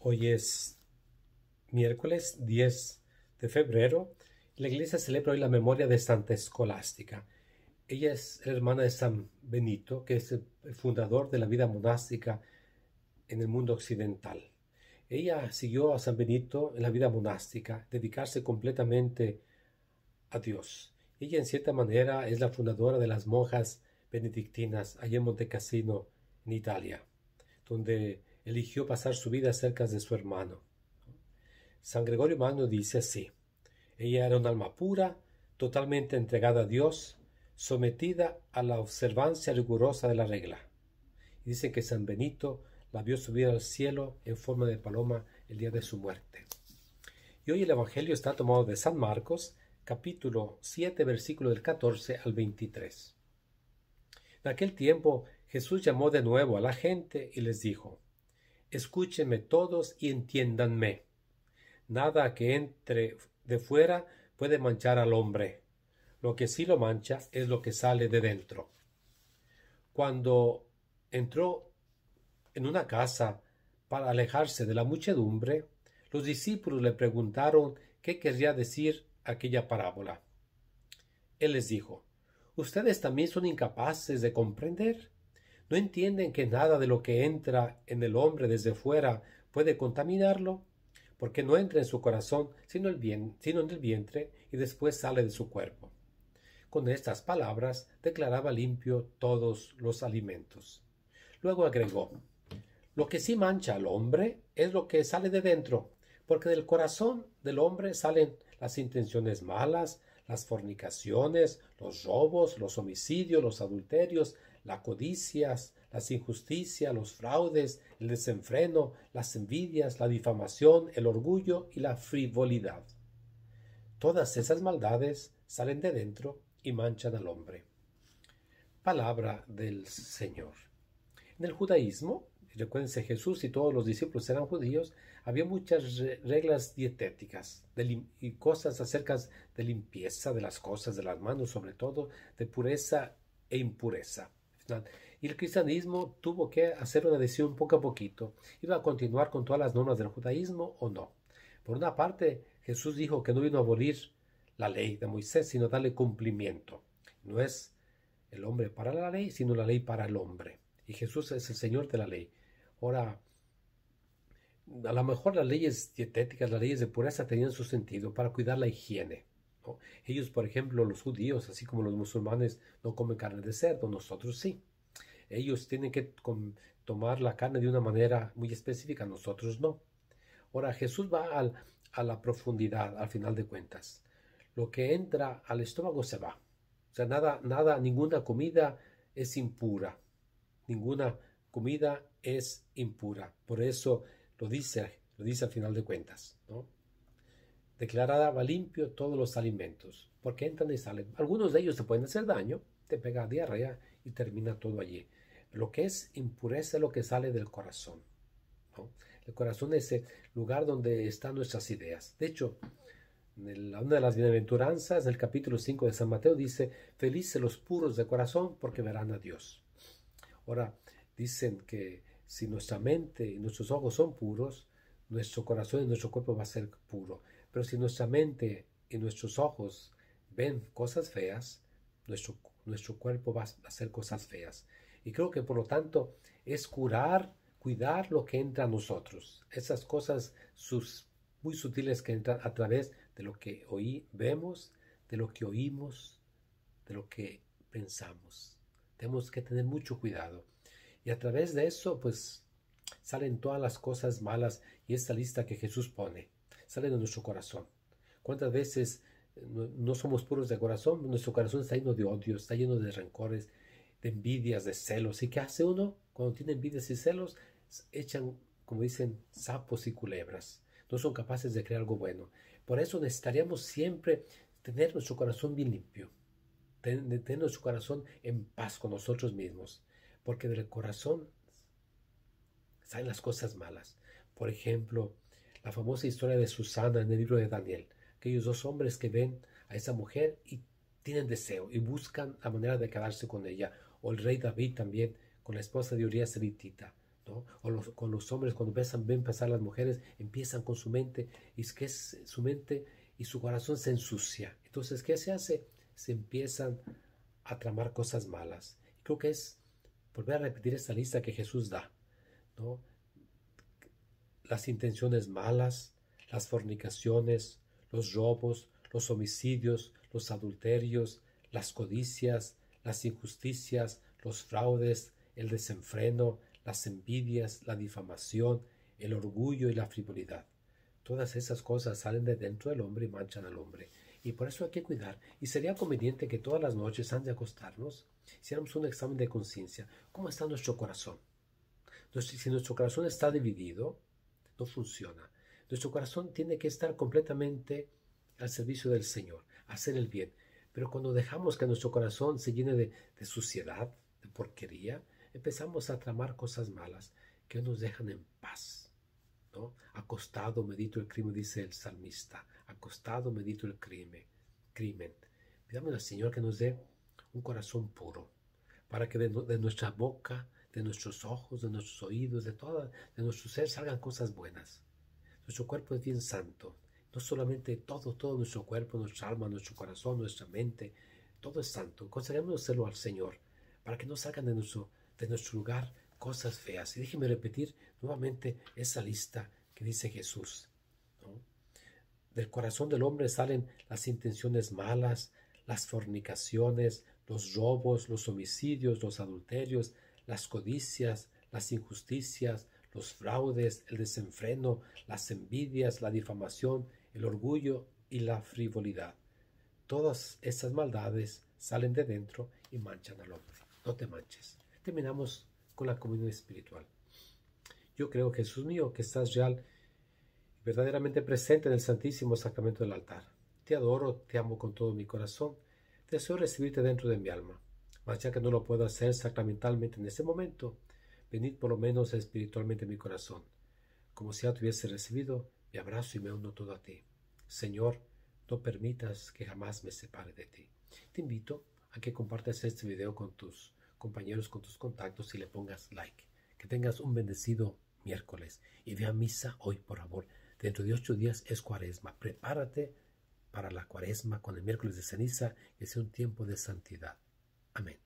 Hoy es miércoles 10 de febrero. La iglesia celebra hoy la memoria de Santa Escolástica. Ella es hermana de San Benito, que es el fundador de la vida monástica en el mundo occidental. Ella siguió a San Benito en la vida monástica, dedicarse completamente a Dios. Ella en cierta manera es la fundadora de las monjas benedictinas allá en Cassino, en Italia, donde eligió pasar su vida cerca de su hermano. San Gregorio Magno dice así, ella era un alma pura, totalmente entregada a Dios, sometida a la observancia rigurosa de la regla. Y dice que San Benito la vio subir al cielo en forma de paloma el día de su muerte. Y hoy el Evangelio está tomado de San Marcos, capítulo 7, versículo del 14 al 23. En aquel tiempo Jesús llamó de nuevo a la gente y les dijo, Escúchenme todos y entiéndanme. Nada que entre de fuera puede manchar al hombre. Lo que sí lo mancha es lo que sale de dentro. Cuando entró en una casa para alejarse de la muchedumbre, los discípulos le preguntaron qué querría decir aquella parábola. Él les dijo, ¿Ustedes también son incapaces de comprender? ¿No entienden que nada de lo que entra en el hombre desde fuera puede contaminarlo? Porque no entra en su corazón, sino, el bien, sino en el vientre, y después sale de su cuerpo. Con estas palabras declaraba limpio todos los alimentos. Luego agregó, lo que sí mancha al hombre es lo que sale de dentro, porque del corazón del hombre salen las intenciones malas, las fornicaciones, los robos, los homicidios, los adulterios, las codicias, las injusticias, los fraudes, el desenfreno, las envidias, la difamación, el orgullo y la frivolidad. Todas esas maldades salen de dentro y manchan al hombre. Palabra del Señor. En el judaísmo, recuérdense, Jesús y todos los discípulos eran judíos, había muchas reglas dietéticas y cosas acerca de limpieza de las cosas, de las manos sobre todo, de pureza e impureza. Y el cristianismo tuvo que hacer una decisión poco a poquito. ¿Iba a continuar con todas las normas del judaísmo o no? Por una parte, Jesús dijo que no vino a abolir la ley de Moisés, sino darle cumplimiento. No es el hombre para la ley, sino la ley para el hombre. Y Jesús es el Señor de la ley. Ahora, a lo mejor las leyes dietéticas, las leyes de pureza tenían su sentido para cuidar la higiene. Ellos, por ejemplo, los judíos, así como los musulmanes, no comen carne de cerdo, nosotros sí. Ellos tienen que tomar la carne de una manera muy específica, nosotros no. Ahora, Jesús va a la profundidad, al final de cuentas. Lo que entra al estómago se va. O sea, nada, nada, ninguna comida es impura. Ninguna comida es impura. Por eso lo dice, lo dice al final de cuentas. ¿no? Declarada va limpio todos los alimentos, porque entran y salen. Algunos de ellos te pueden hacer daño, te pega diarrea y termina todo allí. Lo que es impureza es lo que sale del corazón. El corazón es el lugar donde están nuestras ideas. De hecho, en una de las bienaventuranzas, en el capítulo 5 de San Mateo, dice, felices los puros de corazón porque verán a Dios. Ahora, dicen que si nuestra mente y nuestros ojos son puros, nuestro corazón y nuestro cuerpo va a ser puro. Pero si nuestra mente y nuestros ojos ven cosas feas, nuestro, nuestro cuerpo va a hacer cosas feas. Y creo que por lo tanto es curar, cuidar lo que entra a nosotros. Esas cosas sus, muy sutiles que entran a través de lo que oí, vemos, de lo que oímos, de lo que pensamos. Tenemos que tener mucho cuidado. Y a través de eso, pues salen todas las cosas malas y esta lista que Jesús pone, sale de nuestro corazón. ¿Cuántas veces no, somos puros de corazón? Nuestro corazón está lleno de odio, está lleno de rencores, de envidias, de celos. ¿Y qué hace uno cuando tiene envidias y celos? Echan, como dicen, sapos y culebras. No son capaces de crear algo bueno. Por eso necesitaríamos siempre tener nuestro corazón bien limpio, tener nuestro corazón en paz con nosotros mismos porque del corazón salen las cosas malas. Por ejemplo, la famosa historia de Susana en el libro de Daniel, aquellos dos hombres que ven a esa mujer y tienen deseo y buscan la manera de quedarse con ella, o el rey David también con la esposa de Uriah Eritita. ¿no? O con los hombres cuando empiezan, ven pasar las mujeres, empiezan con su mente, y es que su mente y su corazón se ensucia. Entonces, ¿qué se hace? Se empiezan a tramar cosas malas. Creo que es volver a repetir esta lista que Jesús da, Las intenciones malas, las fornicaciones, los robos, los homicidios, los adulterios, las codicias, las injusticias, los fraudes, el desenfreno, las envidias, la difamación, el orgullo y la frivolidad. Todas esas cosas salen de dentro del hombre y manchan al hombre y por eso hay que cuidar. Y sería conveniente que todas las noches, antes de acostarnos, hiciéramos un examen de conciencia. ¿Cómo está nuestro corazón? si nuestro corazón está dividido, no funciona. Nuestro corazón tiene que estar completamente al servicio del Señor, hacer el bien. Pero cuando dejamos que nuestro corazón se llene de, de suciedad, de porquería, empezamos a tramar cosas malas que nos dejan en Acostado medito el crimen, dice el salmista. Acostado medito el crimen. crimen. Pidamos al Señor que nos dé un corazón puro, para que de, nuestra boca, de nuestros ojos, de nuestros oídos, de toda, de nuestro ser salgan cosas buenas. Nuestro cuerpo es bien santo. No solamente todo, todo nuestro cuerpo, nuestra alma, nuestro corazón, nuestra mente, todo es santo. Conseguimos al Señor, para que no salgan de nuestro, de nuestro lugar cosas feas. Y déjeme repetir nuevamente esa lista que dice Jesús. Del corazón del hombre salen las intenciones malas, las fornicaciones, los robos, los homicidios, los adulterios, las codicias, las injusticias, los fraudes, el desenfreno, las envidias, la difamación, el orgullo y la frivolidad. Todas esas maldades salen de dentro y manchan al hombre. No te manches. Terminamos con la comunión espiritual. Yo creo, Jesús mío, que estás ya verdaderamente presente en el Santísimo Sacramento del altar. Te adoro, te amo con todo mi corazón. Deseo recibirte dentro de mi alma. Mas ya que no lo puedo hacer sacramentalmente en este momento, venid por lo menos espiritualmente mi corazón. Como si ya te recibido, me abrazo y me uno todo a ti. Señor, no permitas que jamás me separe de ti. Te invito a que compartas este video con tus compañeros, con tus contactos y le pongas like. Que tengas un bendecido miércoles y ve a misa hoy, por favor. Dentro de ocho días es cuaresma. Prepárate para la cuaresma con el miércoles de ceniza, que sea un tiempo de santidad. Amén.